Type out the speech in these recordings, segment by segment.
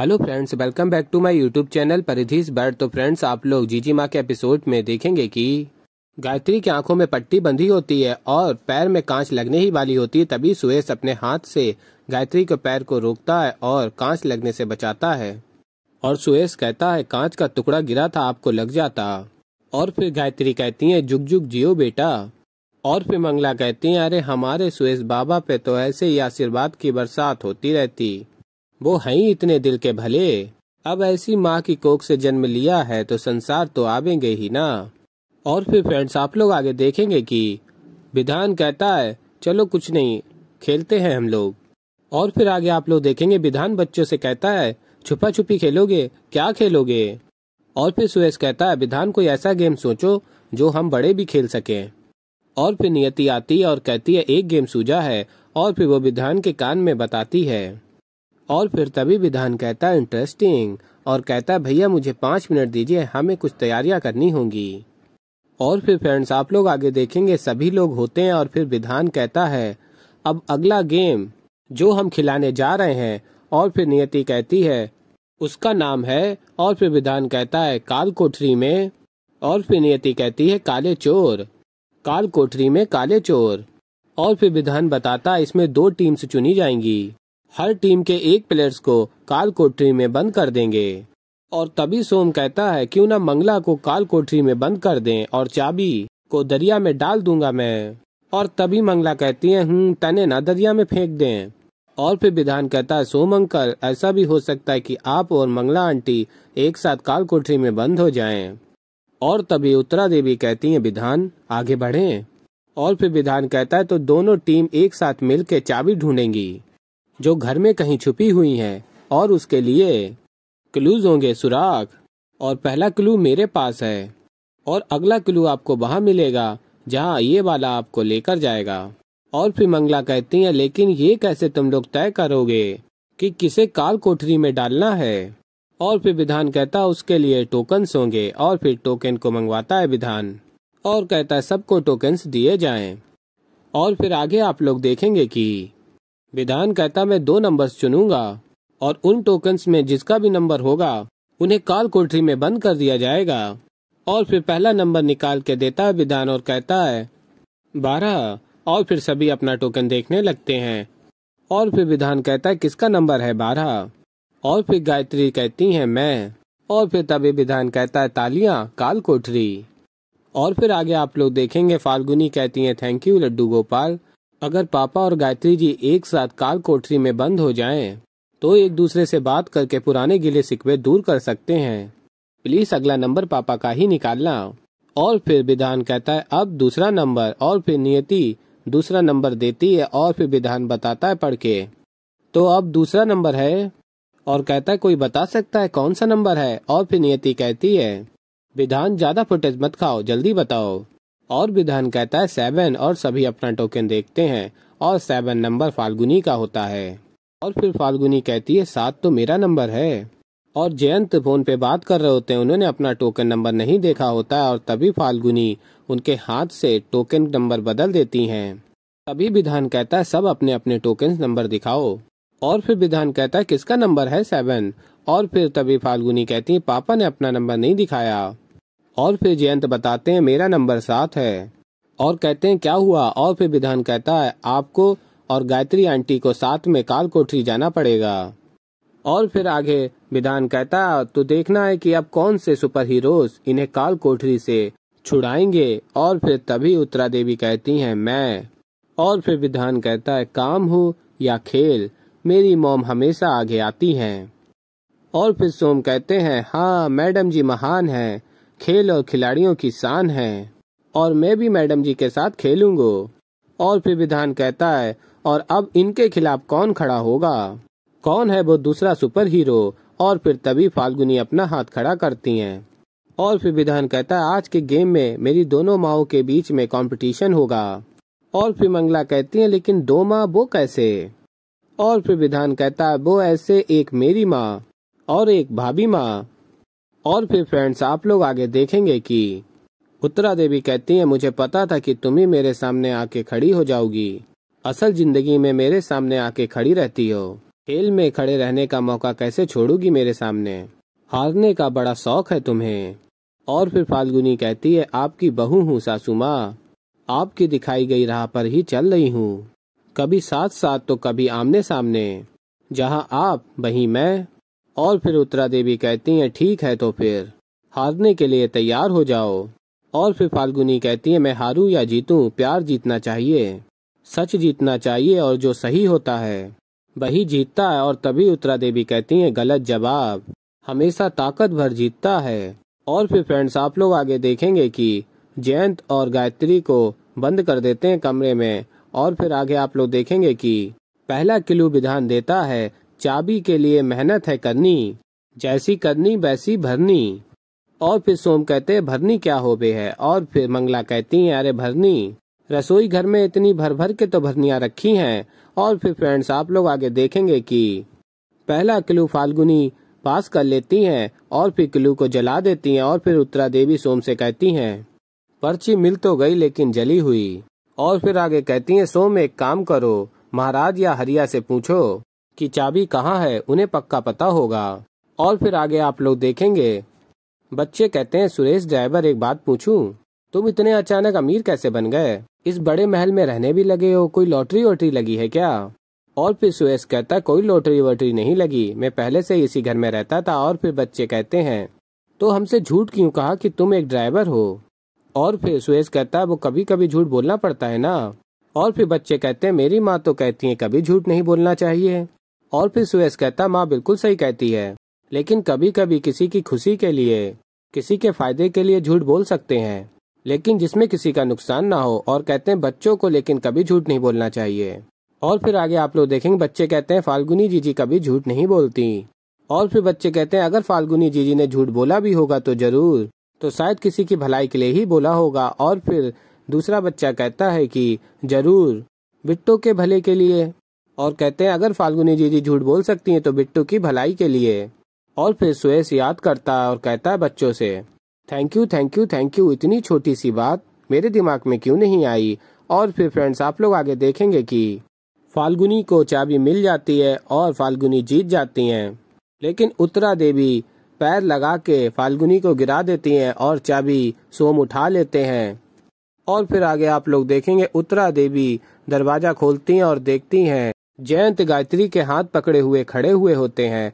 hello friends welcome back to my YouTube channel परिधीस bird तो friends आप लोग जीजी माँ के एपिसोड में देखेंगे कि गायत्री की आंखों में पट्टी बंधी होती है और पैर में कांच लगने ही वाली होती है तभी सुरेश अपने हाथ से गायत्री के पैर को रोकता है और कांच लगने से बचाता है और सुरेश कहता है कांच का टुकड़ा गिरा था आपको लग जाता और फिर गायत्री कहती है जुग जुग जियो बेटा और फिर मंगला कहती है अरे हमारे सुरेश बाबा पे तो ऐसे ही आशीर्वाद की बरसात होती रहती वो हैं ही इतने दिल के भले अब ऐसी माँ की कोख से जन्म लिया है तो संसार तो आवेंगे ही ना और फिर फ्रेंड्स आप लोग आगे देखेंगे कि विधान कहता है चलो कुछ नहीं खेलते हैं हम लोग और फिर आगे आप लोग देखेंगे विधान बच्चों से कहता है छुपा छुपी खेलोगे क्या खेलोगे और फिर सुयस कहता है विधान कोई ऐसा गेम सोचो जो हम बड़े भी खेल सके और फिर नियति आती है और कहती है एक गेम सूझा है और फिर वो विधान के कान में बताती है और फिर तभी विधान कहता इंटरेस्टिंग और कहता भैया मुझे पांच मिनट दीजिए हमें कुछ तैयारियां करनी होंगी और फिर फ्रेंड्स आप लोग आगे देखेंगे सभी लोग होते हैं और फिर विधान कहता है अब अगला गेम जो हम खिलाने जा रहे हैं और फिर नियति कहती है उसका नाम है और फिर विधान कहता है काल कोठरी में और फिर नियति कहती है काले चोर काल कोठरी में काले चोर और फिर विधान बताता इसमें दो टीम्स चुनी जाएंगी हर टीम के एक प्लेयर्स को काल कोठरी में बंद कर देंगे और तभी सोम कहता है क्यों ना मंगला को काल कोठरी में बंद कर दें और चाबी को दरिया में डाल दूंगा मैं और तभी मंगला कहती है हूँ हम्म, तने ना दरिया में फेंक दें और फिर विधान कहता है सोम अंकल ऐसा भी हो सकता है कि आप और मंगला आंटी एक साथ काल कोठरी में बंद हो जाएं और तभी उत्तरा देवी कहती है विधान आगे बढ़ें और फिर विधान कहता है तो दोनों टीम एक साथ मिलकर चाबी ढूंढेंगी जो घर में कहीं छुपी हुई हैं और उसके लिए क्लूज होंगे सुराख और पहला क्लू मेरे पास है और अगला क्लू आपको वहां मिलेगा जहां ये वाला आपको लेकर जाएगा और फिर मंगला कहती है लेकिन ये कैसे तुम लोग तय करोगे कि किसे काल कोठरी में डालना है और फिर विधान कहता उसके लिए टोकन्स होंगे और फिर टोकन को मंगवाता है विधान और कहता है सबको टोकन्स दिए जाएं और फिर आगे आप लोग देखेंगे की विधान कहता मैं दो नंबर्स चुनूंगा और उन टोकन्स में जिसका भी नंबर होगा उन्हें काल कोठरी में बंद कर दिया जाएगा और फिर पहला नंबर निकाल के देता है विधान और कहता है बारह और फिर सभी अपना टोकन देखने लगते हैं और फिर विधान कहता है किसका नंबर है बारह और फिर गायत्री कहती है मैं और फिर तभी विधान कहता है तालियां काल कोठरी और फिर आगे आप लोग देखेंगे फाल्गुनी कहती है थैंक यू लड्डू गोपाल अगर पापा और गायत्री जी एक साथ काल कोठरी में बंद हो जाएं, तो एक दूसरे से बात करके पुराने गिले सिकवे दूर कर सकते हैं प्लीज अगला नंबर पापा का ही निकालना और फिर विधान कहता है अब दूसरा नंबर और फिर नियति दूसरा नंबर देती है और फिर विधान बताता है पढ़ के तो अब दूसरा नंबर है और कहता है कोई बता सकता है कौन सा नंबर है और फिर नियति कहती है विधान ज्यादा फुटेज मत खाओ जल्दी बताओ और विधान कहता है सेवन और सभी अपना टोकन देखते हैं और सेवन नंबर फाल्गुनी का होता है और फिर फाल्गुनी कहती है सात तो मेरा नंबर है और जयंत फोन पे बात कर रहे होते हैं उन्होंने अपना टोकन नंबर नहीं देखा होता है और तभी फाल्गुनी उनके हाथ से टोकन नंबर बदल देती है तभी विधान कहता है सब अपने अपने टोकन नंबर दिखाओ और फिर विधान कहता है किसका नंबर है सेवन और फिर तभी फाल्गुनी कहती है पापा ने अपना नंबर नहीं दिखाया और फिर जयंत बताते हैं मेरा नंबर सात है और कहते हैं क्या हुआ और फिर विधान कहता है आपको और गायत्री आंटी को साथ में काल कोठरी जाना पड़ेगा और फिर आगे विधान कहता है तो देखना है कि अब कौन से सुपर हीरोज इन्हें काल कोठरी से छुड़ाएंगे और फिर तभी उत्तरा देवी कहती हैं मैं और फिर विधान कहता है काम हो या खेल मेरी मोम हमेशा आगे आती हैं और फिर सोम कहते हैं हाँ मैडम जी महान हैं खेल और खिलाड़ियों की शान है और मैं भी मैडम जी के साथ खेलूंगो और फिर विधान कहता है और अब इनके खिलाफ कौन खड़ा होगा कौन है वो दूसरा सुपर हीरो और फिर तभी फाल्गुनी अपना हाथ खड़ा करती हैं और फिर विधान कहता है आज के गेम में मेरी दोनों माओ के बीच में कंपटीशन होगा और फिर मंगला कहती है लेकिन दो माँ वो कैसे और फिर विधान कहता है वो ऐसे एक मेरी माँ और एक भाभी माँ और फिर फ्रेंड्स आप लोग आगे देखेंगे कि उत्तरा देवी कहती है मुझे पता था कि तुम ही मेरे सामने आके खड़ी हो जाओगी असल जिंदगी में मेरे सामने आके खड़ी रहती हो खेल में खड़े रहने का मौका कैसे छोड़ूगी मेरे सामने हारने का बड़ा शौक है तुम्हें और फिर फाल्गुनी कहती है आपकी बहू हूँ सासू माँ आपकी दिखाई गई राह पर ही चल रही हूँ कभी साथ साथ तो कभी आमने सामने जहाँ आप वहीं मैं और फिर उत्तरा देवी कहती हैं ठीक है तो फिर हारने के लिए तैयार हो जाओ और फिर फाल्गुनी कहती है मैं हारू या जीतू प्यार जीतना चाहिए सच जीतना चाहिए और जो सही होता है वही जीतता है और तभी उत्तरा देवी कहती है गलत जवाब हमेशा ताकत भर जीतता है और फिर फ्रेंड्स आप लोग आगे देखेंगे कि जयंत और गायत्री को बंद कर देते हैं कमरे में और फिर आगे आप लोग देखेंगे कि पहला किलू विधान देता है चाबी के लिए मेहनत है करनी जैसी करनी वैसी भरनी और फिर सोम कहते भरनी क्या हो बे है और फिर मंगला कहती है अरे भरनी रसोई घर में इतनी भर भर के तो भरनिया रखी हैं और फिर फ्रेंड्स आप लोग आगे देखेंगे कि पहला किलू फाल्गुनी पास कर लेती हैं और फिर किलू को जला देती हैं और फिर उत्तरा देवी सोम से कहती हैं पर्ची मिल तो गई लेकिन जली हुई और फिर आगे कहती हैं सोम एक काम करो महाराज या हरिया से पूछो कि चाबी कहाँ है उन्हें पक्का पता होगा और फिर आगे आप लोग देखेंगे बच्चे कहते हैं सुरेश ड्राइवर एक बात पूछूं तुम इतने अचानक अमीर कैसे बन गए इस बड़े महल में रहने भी लगे हो कोई लॉटरी वोटरी लगी है क्या और फिर सुरेश कहता कोई लॉटरी वोटरी नहीं लगी मैं पहले से इसी घर में रहता था और फिर बच्चे कहते हैं तो हमसे झूठ क्यों कहा कि तुम एक ड्राइवर हो और फिर सुरेश कहता वो कभी कभी झूठ बोलना पड़ता है ना और फिर बच्चे कहते हैं मेरी माँ तो कहती है कभी झूठ नहीं बोलना चाहिए और फिर सुयस कहता माँ बिल्कुल सही कहती है लेकिन कभी कभी किसी की खुशी के लिए किसी के फायदे के लिए झूठ बोल सकते हैं लेकिन जिसमें किसी का नुकसान ना हो और कहते हैं बच्चों को लेकिन कभी झूठ नहीं बोलना चाहिए और फिर आगे आप लोग देखेंगे बच्चे कहते हैं फाल्गुनी जी जी कभी झूठ नहीं बोलती और फिर बच्चे कहते हैं अगर फाल्गुनी जी जी ने झूठ बोला भी होगा तो जरूर तो शायद किसी की भलाई के लिए ही बोला होगा और फिर दूसरा बच्चा कहता है कि जरूर बिट्टो के भले के लिए और कहते हैं अगर फाल्गुनी जीजी झूठ बोल सकती हैं तो बिट्टू की भलाई के लिए और फिर सुयस याद करता है और कहता है बच्चों से thank you thank you thank you इतनी छोटी सी बात मेरे दिमाग में क्यों नहीं आई और फिर फ्रेंड्स आप लोग आगे देखेंगे कि फाल्गुनी को चाबी मिल जाती है और फाल्गुनी जीत जाती हैं लेकिन उत्तरा देवी पैर लगा के फाल्गुनी को गिरा देती हैं और चाबी सोम उठा लेते हैं और फिर आगे आप लोग देखेंगे उत्तरा देवी दरवाजा खोलती हैं और देखती हैं जयंत गायत्री के हाथ पकड़े हुए खड़े हुए होते हैं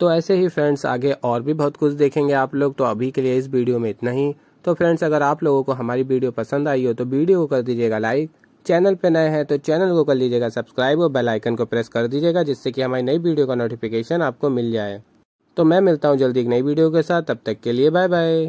तो ऐसे ही फ्रेंड्स आगे और भी बहुत कुछ देखेंगे आप लोग तो अभी के लिए इस वीडियो में इतना ही तो फ्रेंड्स अगर आप लोगों को हमारी वीडियो पसंद आई हो तो वीडियो को कर दीजिएगा लाइक चैनल पे नए हैं तो चैनल को कर लीजिएगा सब्सक्राइब और बेल आइकन को प्रेस कर दीजिएगा जिससे कि हमारी नई वीडियो का नोटिफिकेशन आपको मिल जाए तो मैं मिलता हूँ जल्दी एक नई वीडियो के साथ तब तक के लिए बाय बाय